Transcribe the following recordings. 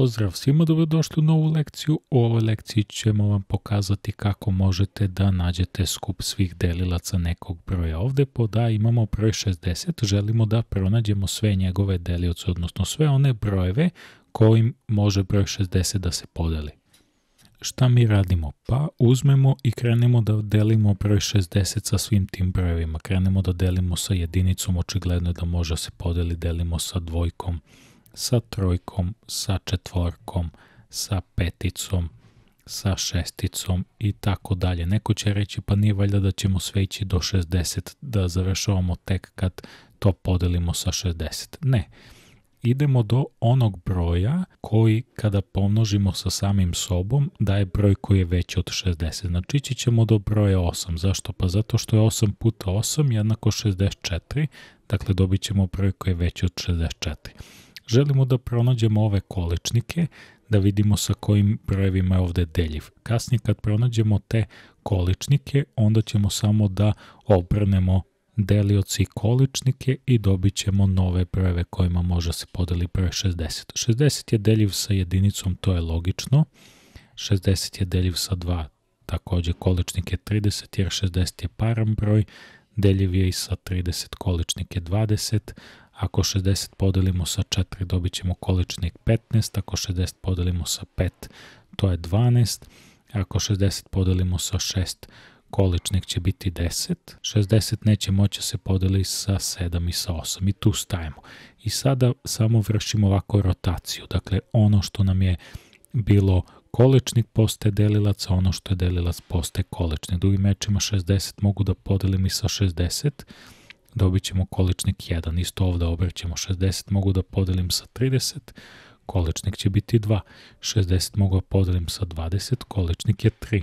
Pozdrav svima, dobrodošli u novu lekciju. U ovoj lekciji ćemo vam pokazati kako možete da nađete skup svih delilaca nekog broja. Ovde pod A imamo broj 60, želimo da pronađemo sve njegove delioce, odnosno sve one brojeve kojim može broj 60 da se podeli. Šta mi radimo? Pa uzmemo i krenemo da delimo broj 60 sa svim tim brojevima. Krenemo da delimo sa jedinicom, očigledno je da može da se podeli, delimo sa dvojkom, sa trojkom, sa četvorkom, sa peticom, sa šesticom i tako dalje. Neko će reći pa nije valjda da ćemo sve ići do 60, da završavamo tek kad to podelimo sa 60. Ne, idemo do onog broja koji kada pomnožimo sa samim sobom daje broj koji je veći od 60. Znači ići ćemo do broja 8. Zašto? Pa zato što je 8 puta 8 jednako 64, dakle dobit ćemo broj koji je veći od 64. Želimo da pronađemo ove količnike, da vidimo sa kojim brojevima je ovde deljiv. Kasnije kad pronađemo te količnike, onda ćemo samo da obrnemo delioci i količnike i dobit ćemo nove brojeve kojima može se podeli broj 60. 60 je deljiv sa jedinicom, to je logično. 60 je deljiv sa 2, takođe količnik je 30 jer 60 je paran broj, deljiv je i sa 30, količnik je 20, Ako 60 podelimo sa 4 dobit ćemo količnik 15, ako 60 podelimo sa 5 to je 12, ako 60 podelimo sa 6 količnik će biti 10, 60 neće moći da se podeli sa 7 i sa 8 i tu stajemo. I sada samo vršimo ovako rotaciju, dakle ono što nam je bilo količnik postaje delilac, a ono što je delilac postaje količnik. Drugim mečima 60 mogu da podelim i sa 60, dobit ćemo količnik 1. Isto ovde obraćamo 60 mogu da podelim sa 30, količnik će biti 2. 60 mogu da podelim sa 20, količnik je 3.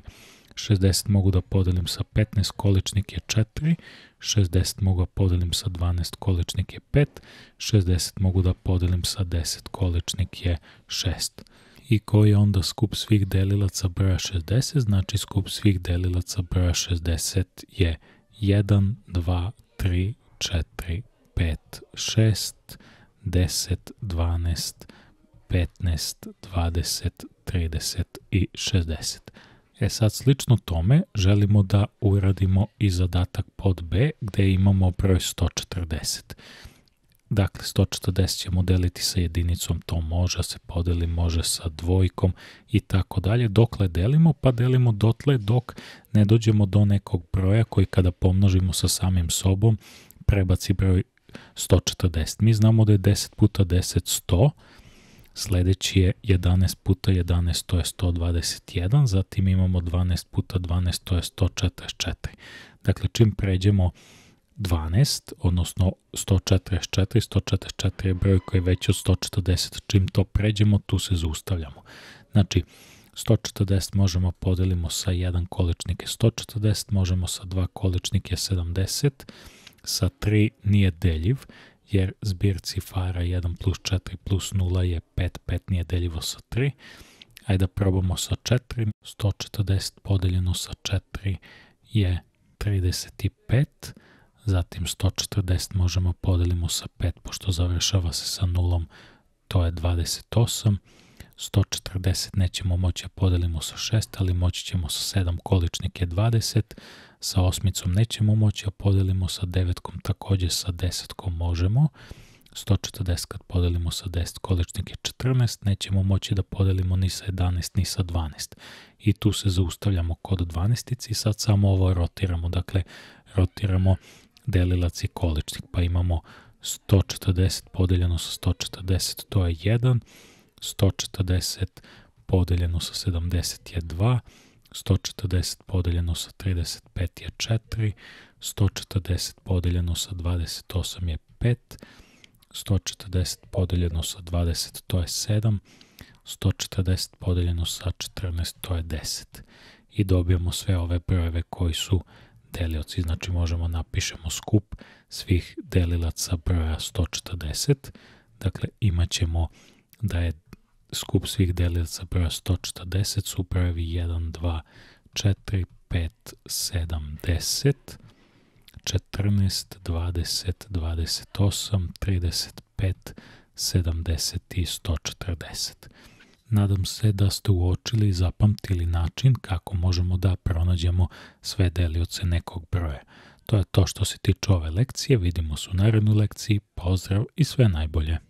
60 mogu da podelim sa 15, količnik je 4, 60 mogu da podelim sa 12, količnik je 5, 60 mogu da podelim sa 10, količnik je 6. I koji je onda skup svih delilaca broja 60? Znači skup svih delilaca broja 60 je 1, 2, 3, 4, 5, 6, 10, 12, 15, 20, 30 i 60. E sad slično tome želimo da uradimo i zadatak pod B gde imamo broj 140. Dakle, 140 ćemo deliti sa jedinicom, to može da se podeli, može sa dvojkom i tako dalje. Dokle delimo? Pa delimo dotle dok ne dođemo do nekog broja koji kada pomnožimo sa samim sobom prebaci broj 140. Mi znamo da je 10 puta 10 100, sledeći je 11 puta 11 to je 121, zatim imamo 12 puta 12 to je 144. Dakle, čim pređemo 12, odnosno 144, 144 je broj koji je veći od 140, čim to pređemo tu se zaustavljamo. Znači, 140 možemo podelimo sa 1 količnik je 140, možemo sa 2 količnik je 70, sa 3 nije deljiv, jer zbir cifara 1 plus 4 plus 0 je 5, 5 nije deljivo sa 3. Ajde da probamo sa 4, 140 podeljeno sa 4 je 35, Zatim 140 možemo podelimo sa 5, pošto završava se sa nulom, to je 28. 140 nećemo moći da podelimo sa 6, ali moći ćemo sa 7, količnik je 20. Sa osmicom nećemo moći da podelimo sa devetkom, takođe sa desetkom možemo. 140 kad podelimo sa 10, količnik je 14, nećemo moći da podelimo ni sa 11, ni sa 12. I tu se zaustavljamo kod 12 i sad samo ovo rotiramo, dakle rotiramo delilac je količnik, pa imamo 140 podeljeno sa 140, to je 1, 140 podeljeno sa 70 je 2, 140 podeljeno sa 35 je 4, 140 podeljeno sa 28 je 5, 140 podeljeno sa 20 to je 7, 140 podeljeno sa 14 to je 10. I dobijamo sve ove brojeve koji su delioci, znači možemo napišemo skup svih delilaca broja 140, dakle imat ćemo da je skup svih delilaca broja 140 su brojevi 1, 2, 4, 5, 7, 10, 14, 20, 28, 35, 70 i 140. Nadam se da ste uočili i zapamtili način kako možemo da pronađemo sve delioce nekog broja. To je to što se tiče ove lekcije, vidimo se u narednoj lekciji, pozdrav i sve najbolje!